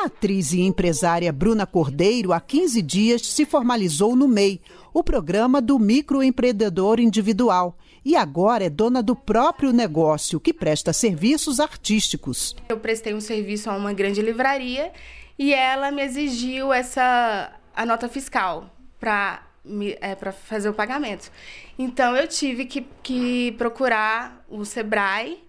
A atriz e empresária Bruna Cordeiro, há 15 dias, se formalizou no MEI, o programa do microempreendedor individual. E agora é dona do próprio negócio, que presta serviços artísticos. Eu prestei um serviço a uma grande livraria e ela me exigiu essa a nota fiscal para é, para fazer o pagamento. Então eu tive que, que procurar o Sebrae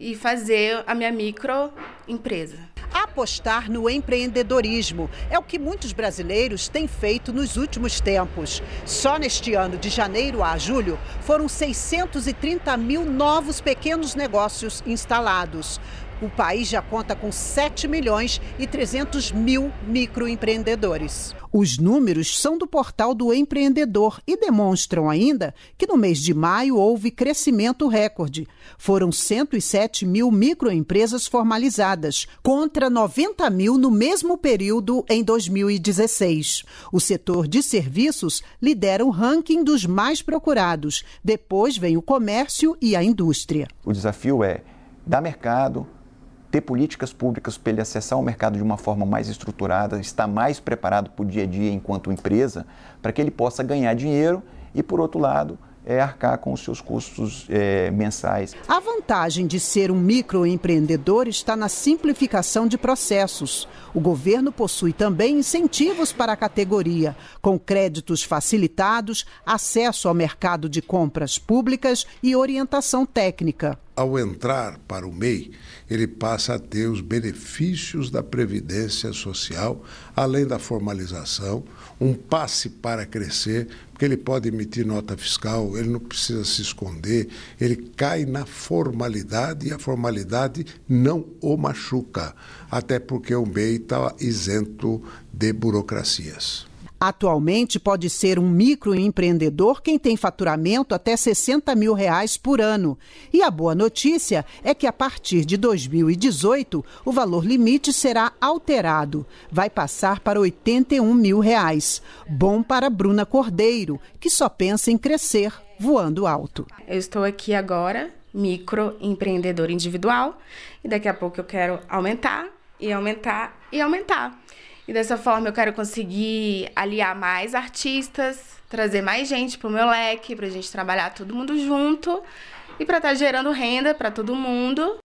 e fazer a minha microempresa. Apostar no empreendedorismo é o que muitos brasileiros têm feito nos últimos tempos. Só neste ano, de janeiro a julho, foram 630 mil novos pequenos negócios instalados. O país já conta com 7 milhões e 300 mil microempreendedores. Os números são do portal do empreendedor e demonstram ainda que no mês de maio houve crescimento recorde. Foram 107 mil microempresas formalizadas, contra 90 mil no mesmo período em 2016. O setor de serviços lidera o ranking dos mais procurados. Depois vem o comércio e a indústria. O desafio é dar mercado, ter políticas públicas para ele acessar o mercado de uma forma mais estruturada, estar mais preparado para o dia a dia enquanto empresa, para que ele possa ganhar dinheiro e, por outro lado, é arcar com os seus custos é, mensais. A vantagem de ser um microempreendedor está na simplificação de processos. O governo possui também incentivos para a categoria, com créditos facilitados, acesso ao mercado de compras públicas e orientação técnica ao entrar para o MEI, ele passa a ter os benefícios da Previdência Social, além da formalização, um passe para crescer, porque ele pode emitir nota fiscal, ele não precisa se esconder, ele cai na formalidade e a formalidade não o machuca, até porque o MEI está isento de burocracias. Atualmente, pode ser um microempreendedor quem tem faturamento até 60 mil reais por ano. E a boa notícia é que, a partir de 2018, o valor limite será alterado. Vai passar para 81 mil reais. Bom para Bruna Cordeiro, que só pensa em crescer voando alto. Eu estou aqui agora, microempreendedor individual, e daqui a pouco eu quero aumentar, e aumentar, e aumentar. E dessa forma eu quero conseguir aliar mais artistas, trazer mais gente pro meu leque, pra gente trabalhar todo mundo junto e para estar tá gerando renda para todo mundo.